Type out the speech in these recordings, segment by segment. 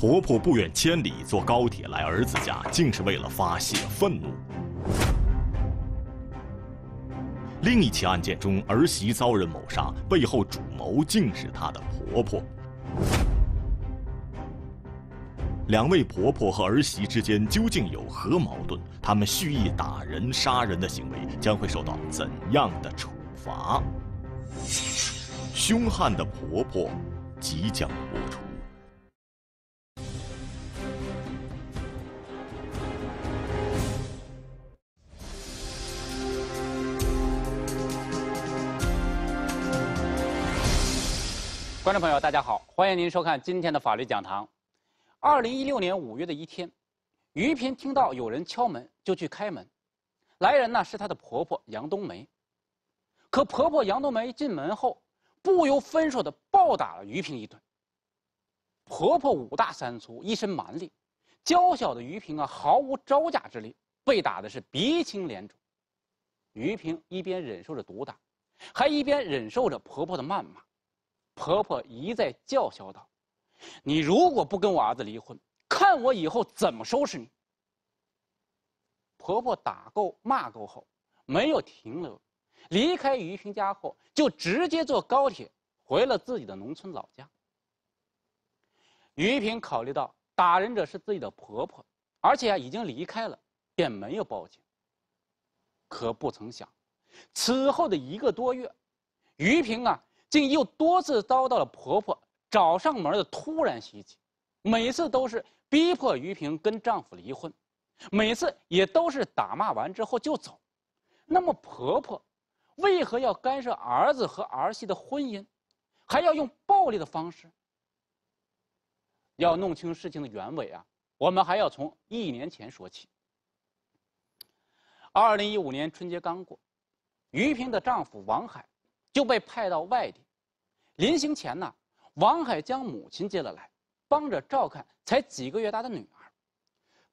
婆婆不远千里坐高铁来儿子家，竟是为了发泄愤怒。另一起案件中，儿媳遭人谋杀，背后主谋竟是她的婆婆。两位婆婆和儿媳之间究竟有何矛盾？他们蓄意打人、杀人的行为将会受到怎样的处罚？凶悍的婆婆即将。观众朋友，大家好，欢迎您收看今天的法律讲堂。二零一六年五月的一天，于萍听到有人敲门，就去开门。来人呢是她的婆婆杨冬梅。可婆婆杨冬梅进门后，不由分说的暴打了于萍一顿。婆婆五大三粗，一身蛮力，娇小的于萍啊毫无招架之力，被打的是鼻青脸肿。于平一边忍受着毒打，还一边忍受着婆婆的谩骂。婆婆一再叫嚣道：“你如果不跟我儿子离婚，看我以后怎么收拾你。”婆婆打够骂够后，没有停留，离开于平家后就直接坐高铁回了自己的农村老家。于平考虑到打人者是自己的婆婆，而且啊已经离开了，便没有报警。可不曾想，此后的一个多月，于平啊。竟又多次遭到了婆婆找上门的突然袭击，每次都是逼迫于萍跟丈夫离婚，每次也都是打骂完之后就走。那么婆婆为何要干涉儿子和儿媳的婚姻，还要用暴力的方式？要弄清事情的原委啊，我们还要从一年前说起。二零一五年春节刚过，于萍的丈夫王海。就被派到外地，临行前呢，王海将母亲接了来，帮着照看才几个月大的女儿。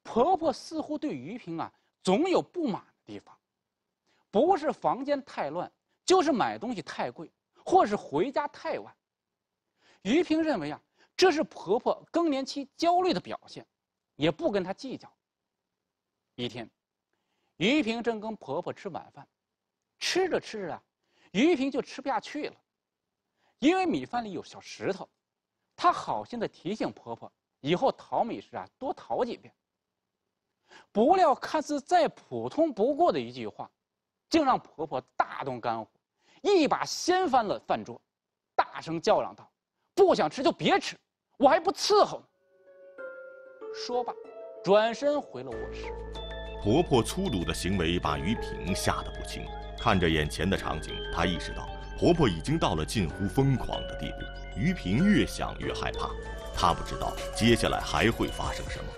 婆婆似乎对于平啊总有不满的地方，不是房间太乱，就是买东西太贵，或是回家太晚。于平认为啊，这是婆婆更年期焦虑的表现，也不跟她计较。一天，于平正跟婆婆吃晚饭，吃着吃着啊。于平就吃不下去了，因为米饭里有小石头。她好心的提醒婆婆，以后淘米时啊，多淘几遍。不料看似再普通不过的一句话，竟让婆婆大动肝火，一把掀翻了饭桌，大声叫嚷道：“不想吃就别吃，我还不伺候呢！”说罢，转身回了卧室。婆婆粗鲁的行为把于平吓得不轻。看着眼前的场景，她意识到婆婆已经到了近乎疯狂的地步。于平越想越害怕，她不知道接下来还会发生什么。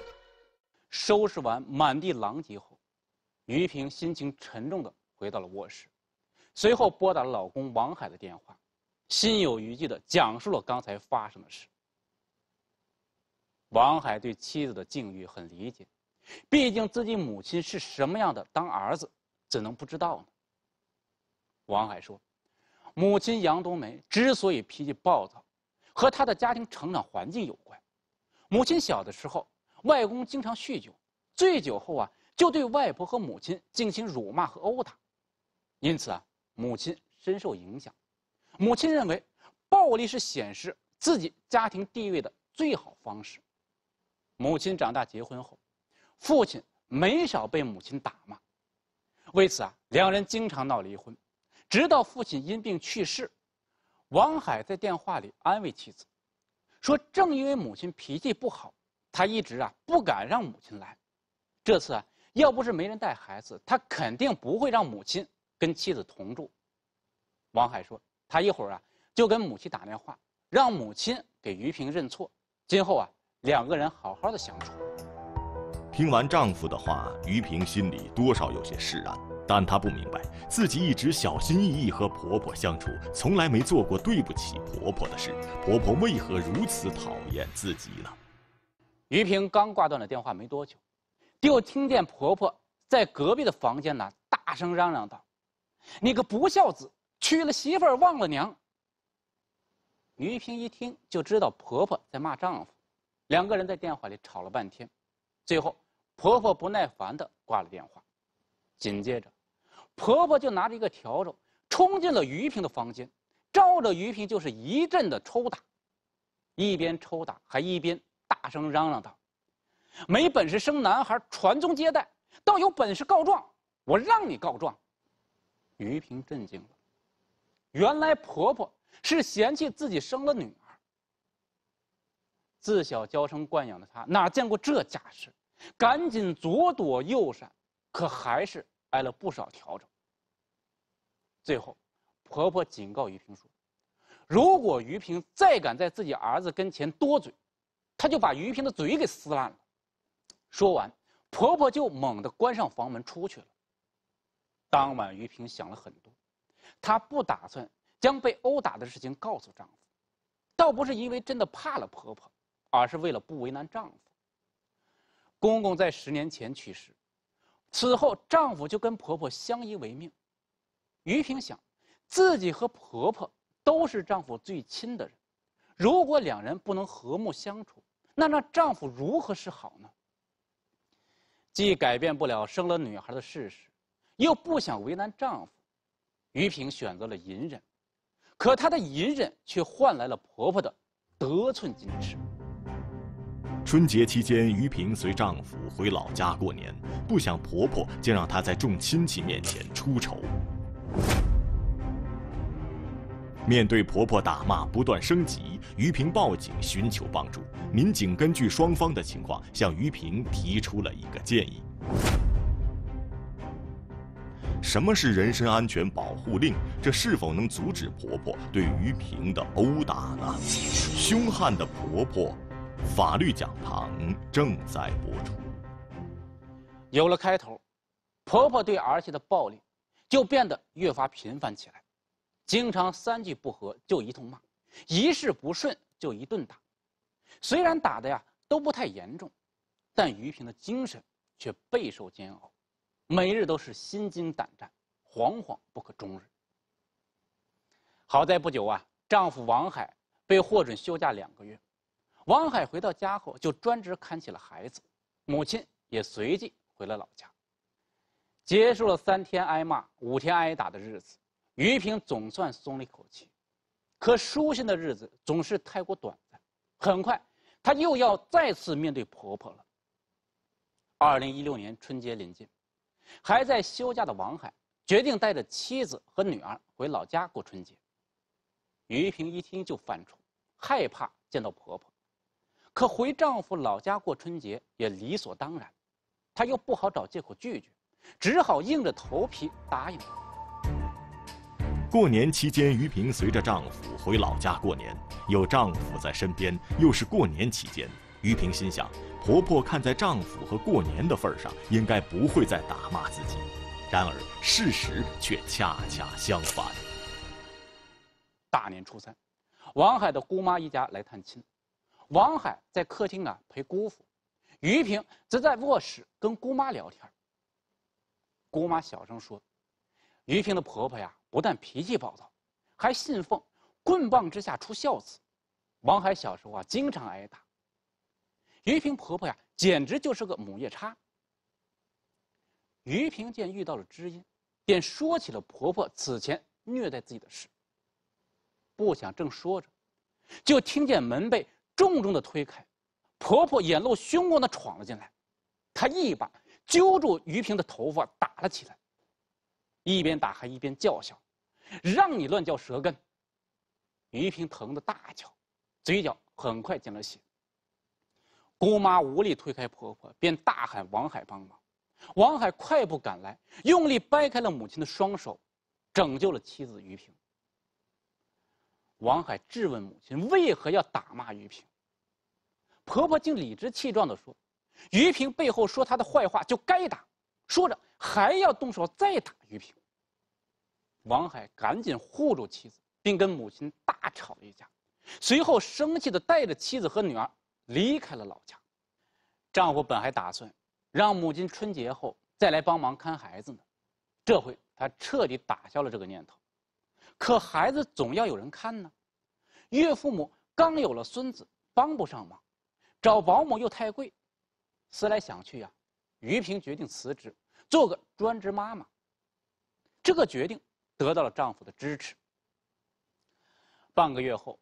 收拾完满地狼藉后，于平心情沉重地回到了卧室，随后拨打了老公王海的电话，心有余悸地讲述了刚才发生的事。王海对妻子的境遇很理解，毕竟自己母亲是什么样的，当儿子怎能不知道呢？王海说：“母亲杨冬梅之所以脾气暴躁，和她的家庭成长环境有关。母亲小的时候，外公经常酗酒，醉酒后啊，就对外婆和母亲进行辱骂和殴打，因此啊，母亲深受影响。母亲认为，暴力是显示自己家庭地位的最好方式。母亲长大结婚后，父亲没少被母亲打骂，为此啊，两人经常闹离婚。”直到父亲因病去世，王海在电话里安慰妻子，说：“正因为母亲脾气不好，他一直啊不敢让母亲来。这次啊，要不是没人带孩子，他肯定不会让母亲跟妻子同住。”王海说：“他一会儿啊就跟母亲打电话，让母亲给于平认错，今后啊两个人好好的相处。”听完丈夫的话，于平心里多少有些释然。但她不明白，自己一直小心翼翼和婆婆相处，从来没做过对不起婆婆的事，婆婆为何如此讨厌自己呢？于萍刚挂断了电话没多久，就听见婆婆在隔壁的房间呢大声嚷嚷道：“你个不孝子，娶了媳妇忘了娘。”于萍一听就知道婆婆在骂丈夫，两个人在电话里吵了半天，最后婆婆不耐烦的挂了电话，紧接着。婆婆就拿着一个笤帚，冲进了余平的房间，照着余平就是一阵的抽打，一边抽打还一边大声嚷嚷道：“没本事生男孩传宗接代，倒有本事告状，我让你告状。”余平震惊了，原来婆婆是嫌弃自己生了女儿。自小娇生惯养的她哪见过这架势，赶紧左躲右闪，可还是。挨了不少调整。最后，婆婆警告于平说：“如果于平再敢在自己儿子跟前多嘴，她就把于平的嘴给撕烂了。”说完，婆婆就猛地关上房门出去了。当晚，于平想了很多，她不打算将被殴打的事情告诉丈夫，倒不是因为真的怕了婆婆，而是为了不为难丈夫。公公在十年前去世。此后，丈夫就跟婆婆相依为命。余萍想，自己和婆婆都是丈夫最亲的人，如果两人不能和睦相处，那让丈夫如何是好呢？既改变不了生了女孩的事实，又不想为难丈夫，余萍选择了隐忍。可她的隐忍却换来了婆婆的得寸进尺。春节期间，于萍随丈夫回老家过年，不想婆婆竟让她在众亲戚面前出丑。面对婆婆打骂不断升级，于萍报警寻求帮助。民警根据双方的情况，向于萍提出了一个建议：什么是人身安全保护令？这是否能阻止婆婆对于萍的殴打呢？凶悍的婆婆。法律讲堂正在播出。有了开头，婆婆对儿媳的暴力就变得越发频繁起来，经常三句不合就一通骂，一事不顺就一顿打。虽然打的呀都不太严重，但于萍的精神却备受煎熬，每日都是心惊胆战，惶惶不可终日。好在不久啊，丈夫王海被获准休假两个月。王海回到家后就专职看起了孩子，母亲也随即回了老家。结束了三天挨骂、五天挨打的日子，于平总算松了一口气。可舒心的日子总是太过短暂，很快，他又要再次面对婆婆了。二零一六年春节临近，还在休假的王海决定带着妻子和女儿回老家过春节。于平一听就犯怵，害怕见到婆婆。可回丈夫老家过春节也理所当然，她又不好找借口拒绝，只好硬着头皮答应。过年期间，于平随着丈夫回老家过年，有丈夫在身边，又是过年期间，于平心想，婆婆看在丈夫和过年的份上，应该不会再打骂自己。然而事实却恰恰相反。大年初三，王海的姑妈一家来探亲。王海在客厅啊陪姑父，余平则在卧室跟姑妈聊天。姑妈小声说：“余平的婆婆呀，不但脾气暴躁，还信奉‘棍棒之下出孝子’。王海小时候啊，经常挨打。余平婆婆呀，简直就是个母夜叉。”余平见遇到了知音，便说起了婆婆此前虐待自己的事。不想正说着，就听见门被。重重的推开，婆婆眼露凶光的闯了进来，她一把揪住于平的头发打了起来，一边打还一边叫嚣：“让你乱嚼舌根。”于平疼得大叫，嘴角很快见了血。姑妈无力推开婆婆，便大喊王海帮忙。王海快步赶来，用力掰开了母亲的双手，拯救了妻子于平。王海质问母亲为何要打骂于平。婆婆竟理直气壮地说：“于平背后说她的坏话，就该打。”说着还要动手再打于平。王海赶紧护住妻子，并跟母亲大吵了一架，随后生气地带着妻子和女儿离开了老家。丈夫本还打算让母亲春节后再来帮忙看孩子呢，这回他彻底打消了这个念头。可孩子总要有人看呢，岳父母刚有了孙子，帮不上忙，找保姆又太贵，思来想去呀，于平决定辞职，做个专职妈妈。这个决定得到了丈夫的支持。半个月后，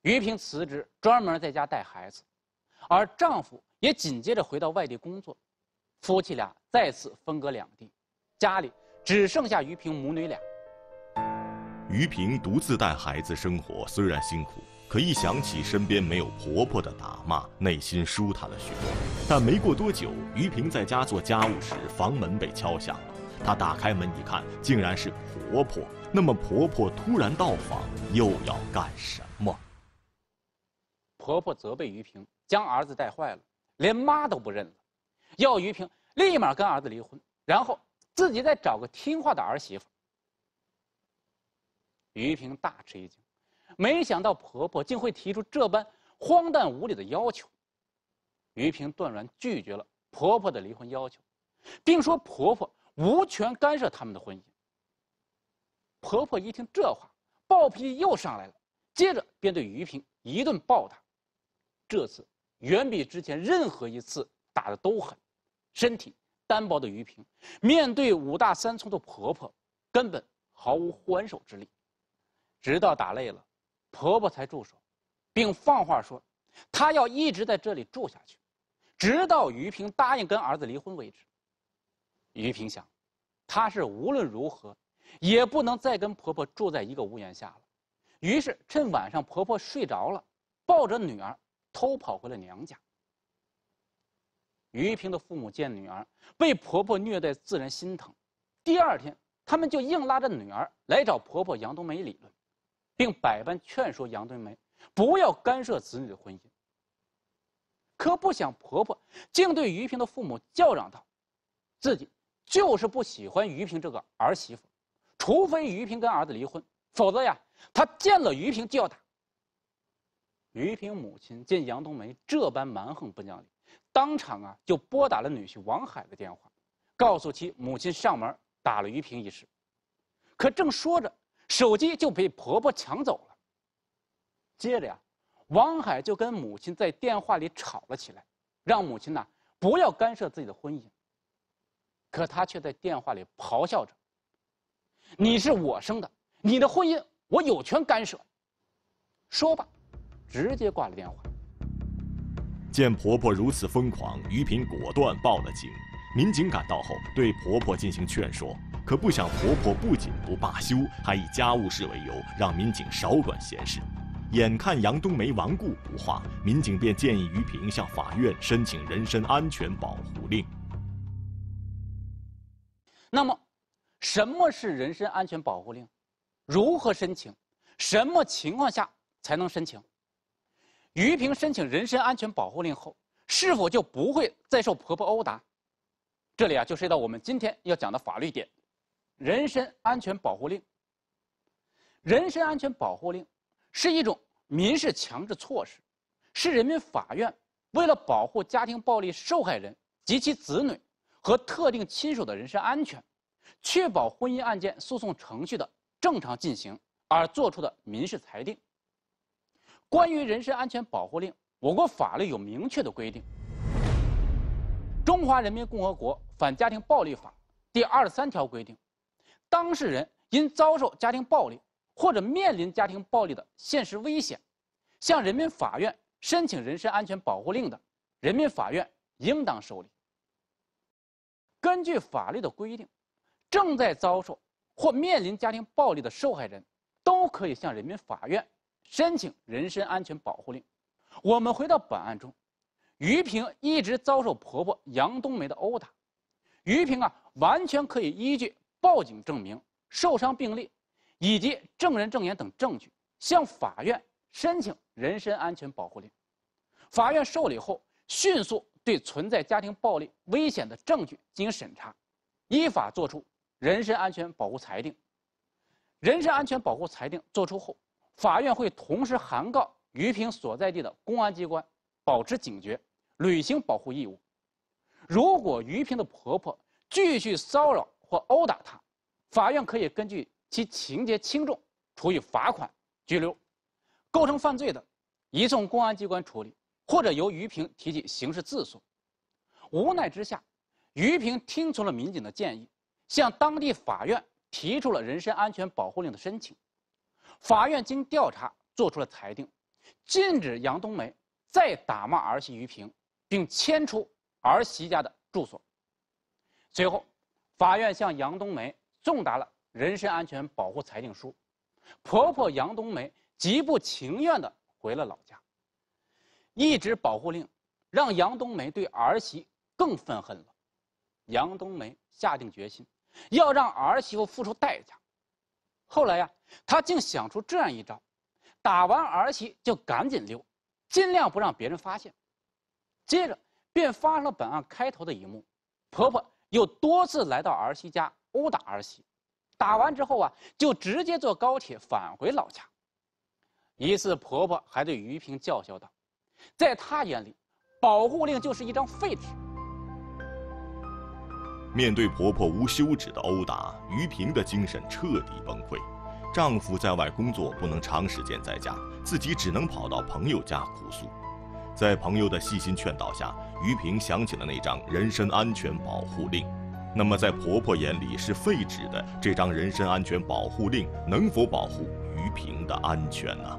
于平辞职，专门在家带孩子，而丈夫也紧接着回到外地工作，夫妻俩再次分隔两地，家里只剩下于平母女俩。于平独自带孩子生活，虽然辛苦，可一想起身边没有婆婆的打骂，内心舒坦了许多。但没过多久，于平在家做家务时，房门被敲响了。她打开门一看，竟然是婆婆。那么婆婆突然到访，又要干什么？婆婆责备于平将儿子带坏了，连妈都不认了，要于平立马跟儿子离婚，然后自己再找个听话的儿媳妇。于平大吃一惊，没想到婆婆竟会提出这般荒诞无理的要求。于平断然拒绝了婆婆的离婚要求，并说婆婆无权干涉他们的婚姻。婆婆一听这话，暴脾气又上来了，接着便对于平一顿暴打，这次远比之前任何一次打的都狠。身体单薄的于平面对五大三粗的婆婆，根本毫无还手之力。直到打累了，婆婆才住手，并放话说，她要一直在这里住下去，直到于平答应跟儿子离婚为止。于平想，她是无论如何也不能再跟婆婆住在一个屋檐下了，于是趁晚上婆婆睡着了，抱着女儿偷跑回了娘家。于平的父母见女儿被婆婆虐待，自然心疼，第二天他们就硬拉着女儿来找婆婆杨冬梅理论。并百般劝说杨冬梅不要干涉子女的婚姻。可不想婆婆竟对于平的父母叫嚷道：“自己就是不喜欢于平这个儿媳妇，除非于平跟儿子离婚，否则呀，她见了于平就要打。”于平母亲见杨冬梅这般蛮横不讲理，当场啊就拨打了女婿王海的电话，告诉其母亲上门打了于平一事。可正说着。手机就被婆婆抢走了。接着呀，王海就跟母亲在电话里吵了起来，让母亲呢不要干涉自己的婚姻。可他却在电话里咆哮着：“你是我生的，你的婚姻我有权干涉。”说罢，直接挂了电话。见婆婆如此疯狂，于萍果断报了警。民警赶到后，对婆婆进行劝说，可不想婆婆不仅不罢休，还以家务事为由让民警少管闲事。眼看杨冬梅顽固不化，民警便建议于平向法院申请人身安全保护令。那么，什么是人身安全保护令？如何申请？什么情况下才能申请？于平申请人身安全保护令后，是否就不会再受婆婆殴打？这里啊，就涉及到我们今天要讲的法律点：人身安全保护令。人身安全保护令是一种民事强制措施，是人民法院为了保护家庭暴力受害人及其子女和特定亲属的人身安全，确保婚姻案件诉讼程序的正常进行而作出的民事裁定。关于人身安全保护令，我国法律有明确的规定。《中华人民共和国反家庭暴力法》第二十三条规定，当事人因遭受家庭暴力或者面临家庭暴力的现实危险，向人民法院申请人身安全保护令的，人民法院应当受理。根据法律的规定，正在遭受或面临家庭暴力的受害人，都可以向人民法院申请人身安全保护令。我们回到本案中。于平一直遭受婆婆杨冬梅的殴打，于平啊，完全可以依据报警证明、受伤病例，以及证人证言等证据，向法院申请人身安全保护令。法院受理后，迅速对存在家庭暴力危险的证据进行审查，依法作出人身安全保护裁定。人身安全保护裁定作出后，法院会同时函告于平所在地的公安机关，保持警觉。履行保护义务。如果于平的婆婆继续骚扰或殴打她，法院可以根据其情节轻重，处以罚款、拘留，构成犯罪的，移送公安机关处理，或者由于平提起刑事自诉。无奈之下，于平听从了民警的建议，向当地法院提出了人身安全保护令的申请。法院经调查，作出了裁定，禁止杨冬梅再打骂儿媳于萍，并迁出儿媳家的住所。随后，法院向杨冬梅送达了人身安全保护裁定书。婆婆杨冬梅极不情愿的回了老家。一直保护令让杨冬梅对儿媳更愤恨了。杨冬梅下定决心，要让儿媳妇付出代价。后来呀，她竟想出这样一招：打完儿媳就赶紧溜，尽量不让别人发现。接着便发生了本案开头的一幕，婆婆又多次来到儿媳家殴打儿媳，打完之后啊，就直接坐高铁返回老家。一次，婆婆还对于平叫嚣道：“在她眼里，保护令就是一张废纸。”面对婆婆无休止的殴打，于平的精神彻底崩溃。丈夫在外工作，不能长时间在家，自己只能跑到朋友家哭诉。在朋友的细心劝导下，于平想起了那张人身安全保护令。那么，在婆婆眼里是废纸的这张人身安全保护令，能否保护于平的安全呢？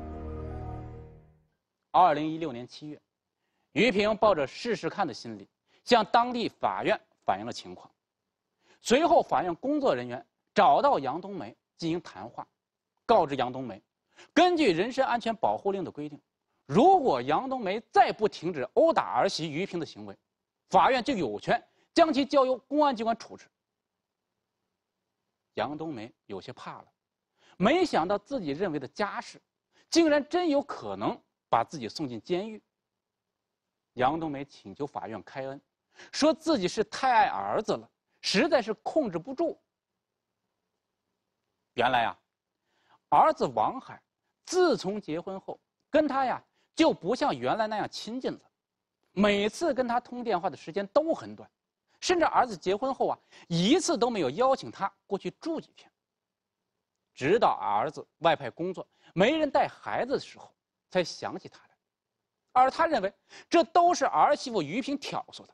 二零一六年七月，于平抱着试试看的心理，向当地法院反映了情况。随后，法院工作人员找到杨冬梅进行谈话，告知杨冬梅，根据人身安全保护令的规定。如果杨冬梅再不停止殴打儿媳于萍的行为，法院就有权将其交由公安机关处置。杨冬梅有些怕了，没想到自己认为的家事，竟然真有可能把自己送进监狱。杨冬梅请求法院开恩，说自己是太爱儿子了，实在是控制不住。原来呀，儿子王海，自从结婚后跟他呀。就不像原来那样亲近了，每次跟他通电话的时间都很短，甚至儿子结婚后啊，一次都没有邀请他过去住几天。直到儿子外派工作，没人带孩子的时候，才想起他来，而他认为这都是儿媳妇于平挑唆的。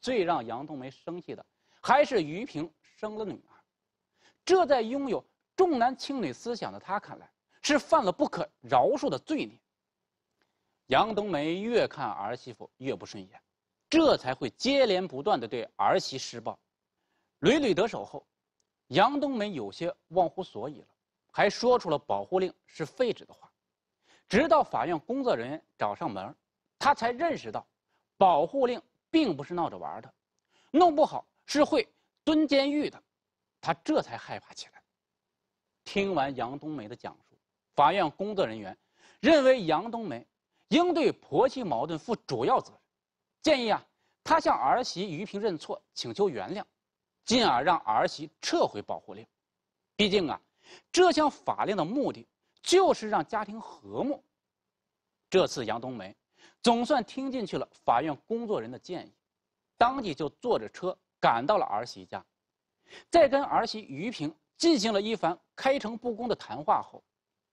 最让杨冬梅生气的还是于平生了女儿，这在拥有重男轻女思想的他看来。是犯了不可饶恕的罪孽。杨冬梅越看儿媳妇越不顺眼，这才会接连不断的对儿媳施暴，屡屡得手后，杨冬梅有些忘乎所以了，还说出了保护令是废纸的话。直到法院工作人员找上门他她才认识到，保护令并不是闹着玩的，弄不好是会蹲监狱的，她这才害怕起来。听完杨冬梅的讲述。法院工作人员认为杨冬梅应对婆媳矛盾负主要责任，建议啊，她向儿媳于萍认错，请求原谅，进而让儿媳撤回保护令。毕竟啊，这项法令的目的就是让家庭和睦。这次杨冬梅总算听进去了法院工作人员的建议，当即就坐着车赶到了儿媳家，在跟儿媳于萍进行了一番开诚布公的谈话后。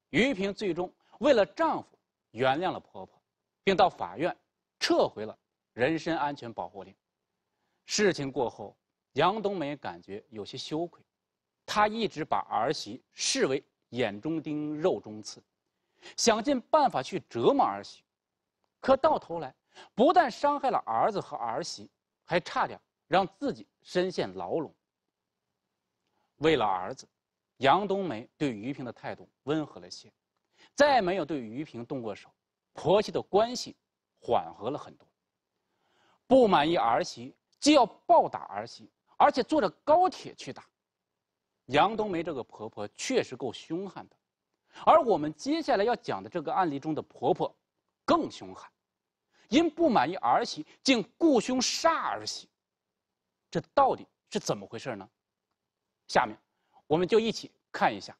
于萍最终为了丈夫原谅了婆婆，并到法院撤回了人身安全保护令。事情过后，杨冬梅感觉有些羞愧。她一直把儿媳视为眼中钉、肉中刺，想尽办法去折磨儿媳。可到头来，不但伤害了儿子和儿媳，还差点让自己深陷牢笼。为了儿子。杨冬梅对于平的态度温和了些，再没有对于平动过手，婆媳的关系缓和了很多。不满意儿媳，既要暴打儿媳，而且坐着高铁去打，杨冬梅这个婆婆确实够凶悍的。而我们接下来要讲的这个案例中的婆婆，更凶悍，因不满意儿媳，竟雇凶杀儿媳，这到底是怎么回事呢？下面。我们就一起看一下。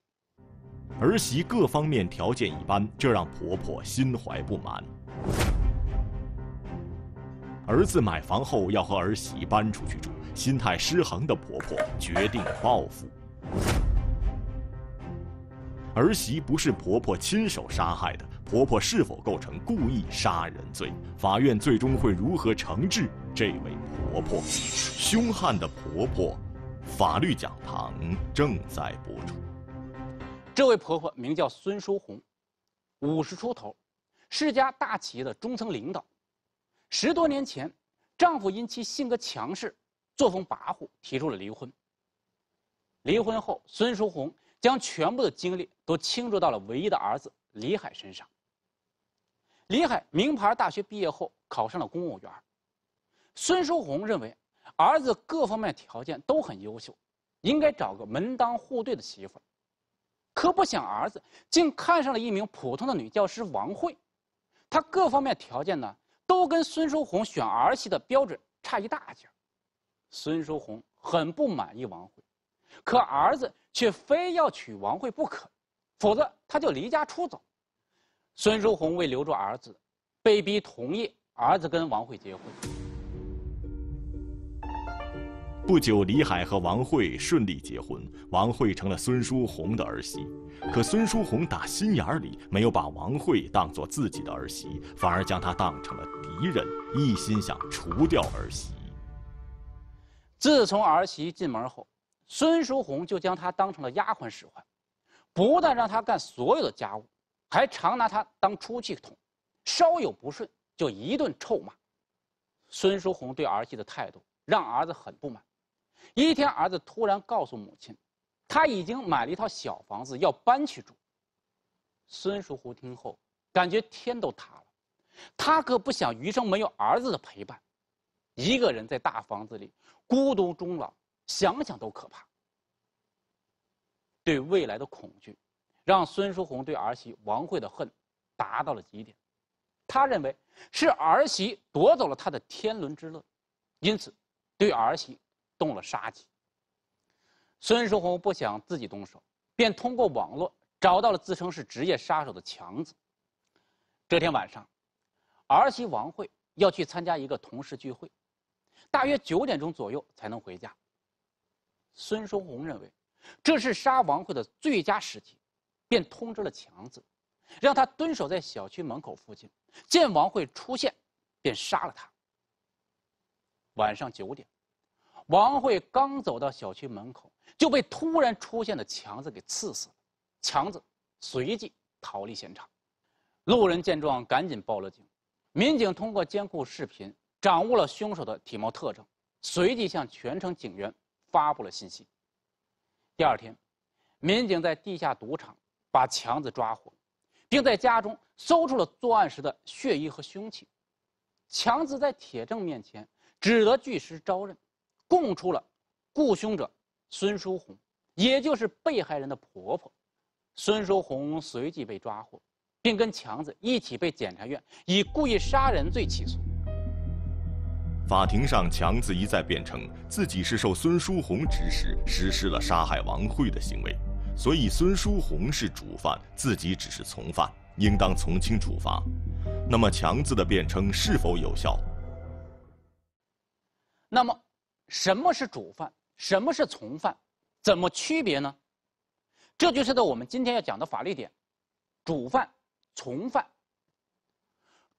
儿媳各方面条件一般，这让婆婆心怀不满。儿子买房后要和儿媳搬出去住，心态失衡的婆婆决定报复。儿媳不是婆婆亲手杀害的，婆婆是否构成故意杀人罪？法院最终会如何惩治这位婆婆？凶悍的婆婆。法律讲堂正在播出。这位婆婆名叫孙淑红，五十出头，是家大企业的中层领导。十多年前，丈夫因其性格强势、作风跋扈，提出了离婚。离婚后，孙淑红将全部的精力都倾注到了唯一的儿子李海身上。李海名牌大学毕业后，考上了公务员。孙淑红认为。儿子各方面条件都很优秀，应该找个门当户对的媳妇儿，可不想儿子竟看上了一名普通的女教师王慧，他各方面条件呢都跟孙淑红选儿媳的标准差一大截孙淑红很不满意王慧，可儿子却非要娶王慧不可，否则他就离家出走，孙淑红为留住儿子，被逼同意儿子跟王慧结婚。不久，李海和王慧顺利结婚，王慧成了孙淑红的儿媳。可孙淑红打心眼儿里没有把王慧当做自己的儿媳，反而将她当成了敌人，一心想除掉儿媳。自从儿媳进门后，孙书红就将她当成了丫鬟使唤，不但让她干所有的家务，还常拿她当出气筒，稍有不顺就一顿臭骂。孙书红对儿媳的态度让儿子很不满。一天，儿子突然告诉母亲，他已经买了一套小房子，要搬去住。孙叔虎听后，感觉天都塌了。他可不想余生没有儿子的陪伴，一个人在大房子里孤独终老，想想都可怕。对未来的恐惧，让孙叔红对儿媳王慧的恨达到了极点。他认为是儿媳夺走了他的天伦之乐，因此对儿媳。动了杀机。孙书红不想自己动手，便通过网络找到了自称是职业杀手的强子。这天晚上，儿媳王慧要去参加一个同事聚会，大约九点钟左右才能回家。孙书红认为这是杀王慧的最佳时机，便通知了强子，让他蹲守在小区门口附近，见王慧出现，便杀了他。晚上九点。王慧刚走到小区门口，就被突然出现的强子给刺死了。强子随即逃离现场，路人见状赶紧报了警。民警通过监控视频掌握了凶手的体貌特征，随即向全城警员发布了信息。第二天，民警在地下赌场把强子抓获，并在家中搜出了作案时的血衣和凶器。强子在铁证面前只得据实招认。供出了雇凶者孙淑红，也就是被害人的婆婆。孙淑红随即被抓获，并跟强子一起被检察院以故意杀人罪起诉。法庭上，强子一再辩称自己是受孙淑红指使实施了杀害王慧的行为，所以孙淑红是主犯，自己只是从犯，应当从轻处罚。那么，强子的辩称是否有效？那么。什么是主犯，什么是从犯，怎么区别呢？这就是的我们今天要讲的法律点。主犯、从犯。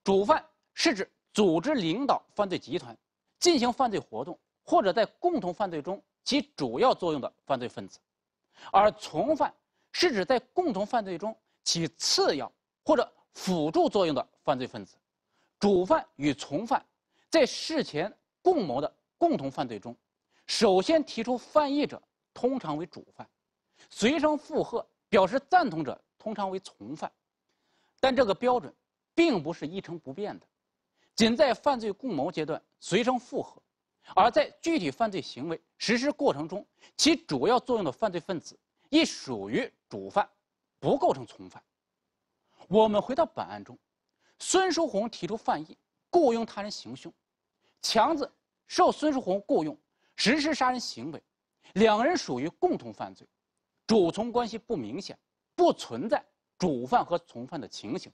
主犯是指组织领导犯罪集团，进行犯罪活动，或者在共同犯罪中起主要作用的犯罪分子；而从犯是指在共同犯罪中起次要或者辅助作用的犯罪分子。主犯与从犯在事前共谋的。共同犯罪中，首先提出犯意者通常为主犯，随声附和表示赞同者通常为从犯，但这个标准并不是一成不变的，仅在犯罪共谋阶段随声附和，而在具体犯罪行为实施过程中起主要作用的犯罪分子亦属于主犯，不构成从犯。我们回到本案中，孙书红提出犯意，雇佣他人行凶，强子。受孙书红雇佣实施杀人行为，两人属于共同犯罪，主从关系不明显，不存在主犯和从犯的情形。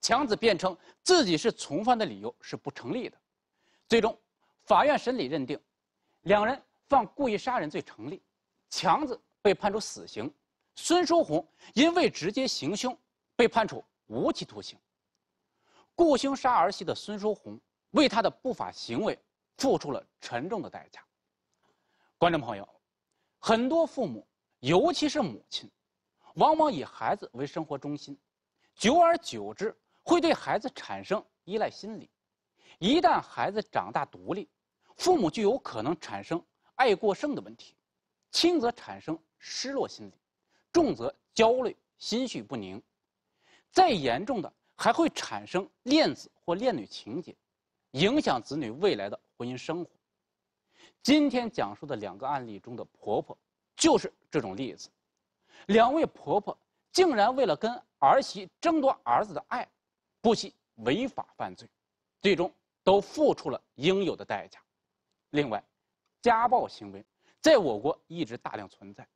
强子辩称自己是从犯的理由是不成立的。最终，法院审理认定，两人犯故意杀人罪成立，强子被判处死刑，孙书红因未直接行凶被判处无期徒刑。雇凶杀儿媳的孙书红为他的不法行为。付出了沉重的代价。观众朋友，很多父母，尤其是母亲，往往以孩子为生活中心，久而久之会对孩子产生依赖心理。一旦孩子长大独立，父母就有可能产生爱过剩的问题，轻则产生失落心理，重则焦虑、心绪不宁，再严重的还会产生恋子或恋女情节。影响子女未来的婚姻生活。今天讲述的两个案例中的婆婆，就是这种例子。两位婆婆竟然为了跟儿媳争夺儿子的爱，不惜违法犯罪，最终都付出了应有的代价。另外，家暴行为在我国一直大量存在，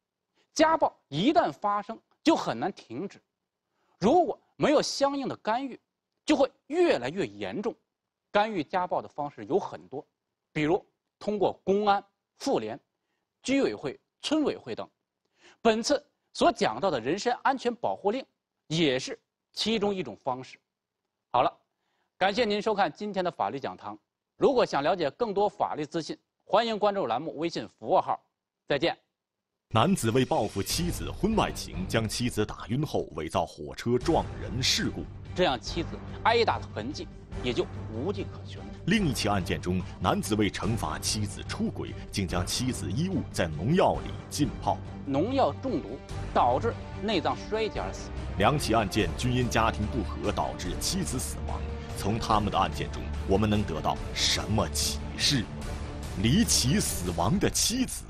家暴一旦发生就很难停止，如果没有相应的干预，就会越来越严重。干预家暴的方式有很多，比如通过公安、妇联、居委会、村委会等。本次所讲到的人身安全保护令，也是其中一种方式。好了，感谢您收看今天的法律讲堂。如果想了解更多法律资讯，欢迎关注栏目微信服务号。再见。男子为报复妻子婚外情，将妻子打晕后伪造火车撞人事故，这样妻子挨打的痕迹也就无迹可寻。另一起案件中，男子为惩罚妻子出轨，竟将妻子衣物在农药里浸泡，农药中毒导致内脏衰竭而死。两起案件均因家庭不和导致妻子死亡。从他们的案件中，我们能得到什么启示？离奇死亡的妻子。